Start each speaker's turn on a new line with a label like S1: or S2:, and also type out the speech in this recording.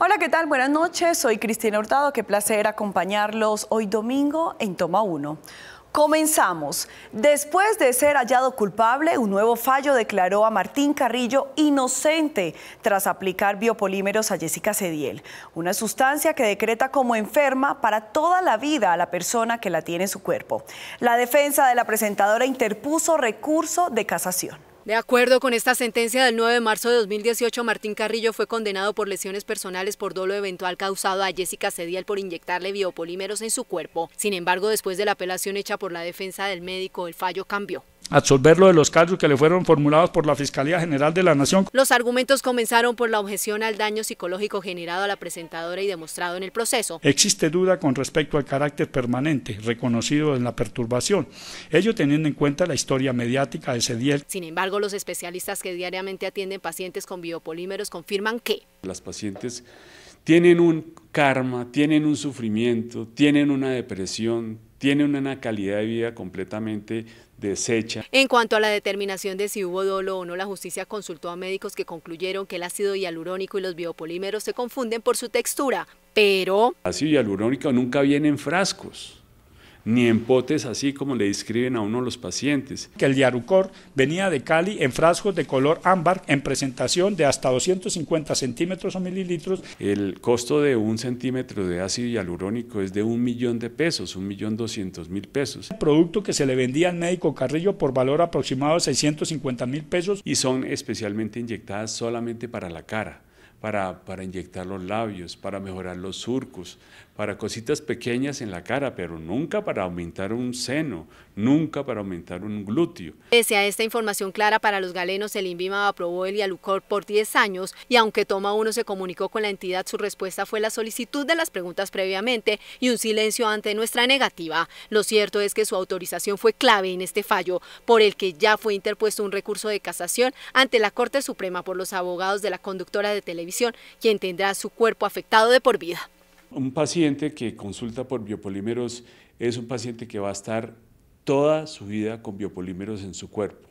S1: Hola, ¿qué tal? Buenas noches. Soy Cristina Hurtado. Qué placer acompañarlos hoy domingo en Toma 1. Comenzamos. Después de ser hallado culpable, un nuevo fallo declaró a Martín Carrillo inocente tras aplicar biopolímeros a Jessica Cediel, una sustancia que decreta como enferma para toda la vida a la persona que la tiene en su cuerpo. La defensa de la presentadora interpuso recurso de casación.
S2: De acuerdo con esta sentencia del 9 de marzo de 2018, Martín Carrillo fue condenado por lesiones personales por dolo eventual causado a Jessica Cediel por inyectarle biopolímeros en su cuerpo. Sin embargo, después de la apelación hecha por la defensa del médico, el fallo cambió
S3: absolverlo de los cargos que le fueron formulados por la Fiscalía General de la Nación.
S2: Los argumentos comenzaron por la objeción al daño psicológico generado a la presentadora y demostrado en el proceso.
S3: Existe duda con respecto al carácter permanente reconocido en la perturbación, ello teniendo en cuenta la historia mediática de día Sin
S2: embargo, los especialistas que diariamente atienden pacientes con biopolímeros confirman que
S4: las pacientes tienen un karma, tienen un sufrimiento, tienen una depresión, tienen una calidad de vida completamente deshecha.
S2: En cuanto a la determinación de si hubo dolo o no, la justicia consultó a médicos que concluyeron que el ácido hialurónico y los biopolímeros se confunden por su textura, pero...
S4: El ácido hialurónico nunca viene en frascos ni en potes así como le describen a uno los pacientes. Que el Yarucor venía de
S3: Cali en frascos de color ámbar en presentación de hasta 250 centímetros o mililitros.
S4: El costo de un centímetro de ácido hialurónico es de un millón de pesos, un millón doscientos mil pesos. El
S3: producto que se le vendía al médico Carrillo por valor aproximado de 650
S4: mil pesos. Y son especialmente inyectadas solamente para la cara para, para, inyectar los labios, para mejorar los surcos, para cositas pequeñas en la cara, pero nunca para aumentar un seno, nunca para aumentar un glúteo.
S2: Pese a esta información clara para los galenos, el INVIMA aprobó el IALUCOR por 10 años y aunque Toma Uno se comunicó con la entidad, su respuesta fue la solicitud de las preguntas previamente y un silencio ante nuestra negativa. Lo cierto es que su autorización fue clave en este fallo, por el que ya fue interpuesto un recurso de casación ante la Corte Suprema por los abogados de la conductora de televisión quien tendrá su cuerpo afectado de por vida.
S4: Un paciente que consulta por biopolímeros es un paciente que va a estar toda su vida con biopolímeros en su cuerpo.